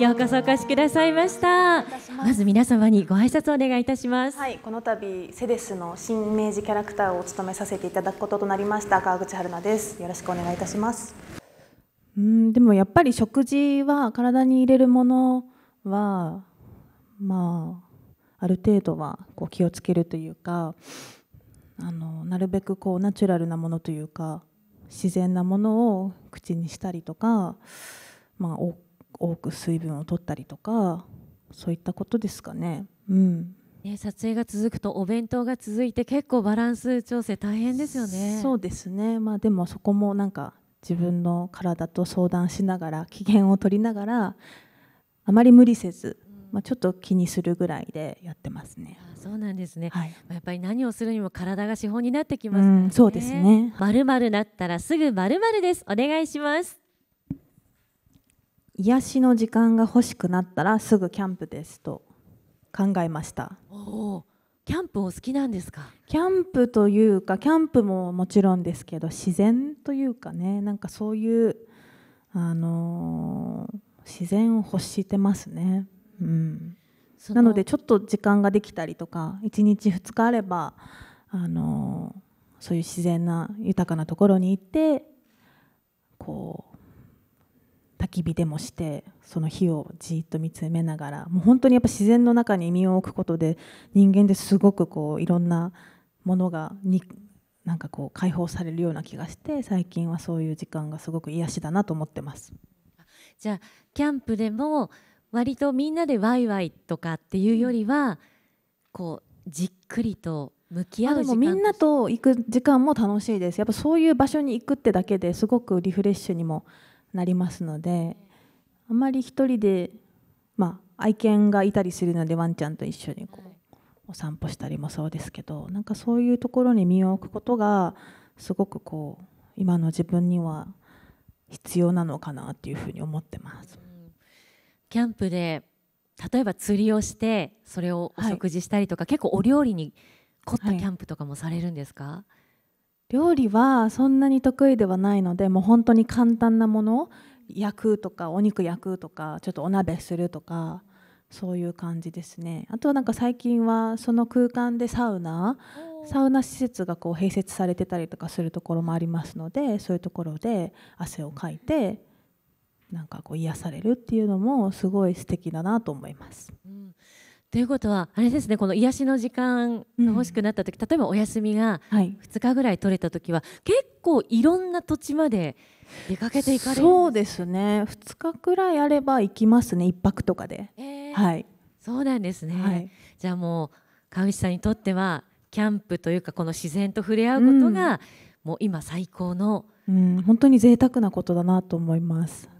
ようこそお越しくださいましたまず皆様にご挨拶をお願いいたしますはいこの度セデスの新明治キャラクターを務めさせていただくこととなりました川口春奈ですよろしくお願いいたしますうんでもやっぱり食事は体に入れるものはまあある程度はこう気をつけるというかあのなるべくこうナチュラルなものというか自然なものを口にしたりとか、まあ、多く水分を取ったりとかそういったことですかね。うんね、撮影が続くとお弁当が続いて結構バランス調整大変ですよね。そうですね、まあ、でもそこもなんか自分の体と相談しながら機嫌を取りながらあまり無理せず、まあ、ちょっと気にするぐらいでやってますね。あそうなんですね、はい、やっぱり何をするにも体が資本になってきますからね。うそうですね。まるなったらすぐまるです。お願いします。癒しの時間が欲しくなったらすぐキャンプですと考えましたおキャンプお好きなんですかキャンプというかキャンプももちろんですけど自然というかねなんかそういう、あのー、自然を欲してますね、うん、なのでちょっと時間ができたりとか1日2日あれば、あのー、そういう自然な豊かなところに行ってこう焚き火でもしてその火をじっと見つめながらもう本当にやっぱ自然の中に身を置くことで人間ですごくこういろんなものがになんかこう解放されるような気がして最近はそういう時間がすごく癒しだなと思ってます。じゃあキャンプでも割とみんなでワイワイとかっていうよりはこうじっくりと向き合う時間みんなと行く時間も楽しいですやっぱそういう場所に行くってだけですごくリフレッシュにもなりますのであまり1人で、まあ、愛犬がいたりするのでワンちゃんと一緒にこう、お散歩したりもそうですけどなんかそういうところに身を置くことがすごくこう今の自分には必要なのかなっていうふうに思ってます。キャンプで例えば釣りをしてそれをお食事したりとか、はい、結構お料理に凝ったキャンプとかもされるんですか、はい料理はそんなに得意ではないのでもう本当に簡単なもの焼くとかお肉焼くとかちょっとお鍋するとかそういう感じですねあとはなんか最近はその空間でサウナサウナ施設がこう併設されてたりとかするところもありますのでそういうところで汗をかいてなんかこう癒されるっていうのもすごい素敵だなと思います。ということはあれですねこの癒しの時間が欲しくなった時、うん、例えばお休みが2日ぐらい取れた時は、はい、結構いろんな土地まで出かけていかれるそうですね2日くらいあれば行きますね1泊とかで、えー、はいそうなんですね、はい、じゃあもう川口さんにとってはキャンプというかこの自然と触れ合うことが、うん、もう今最高の、うん、本当に贅沢なことだなと思います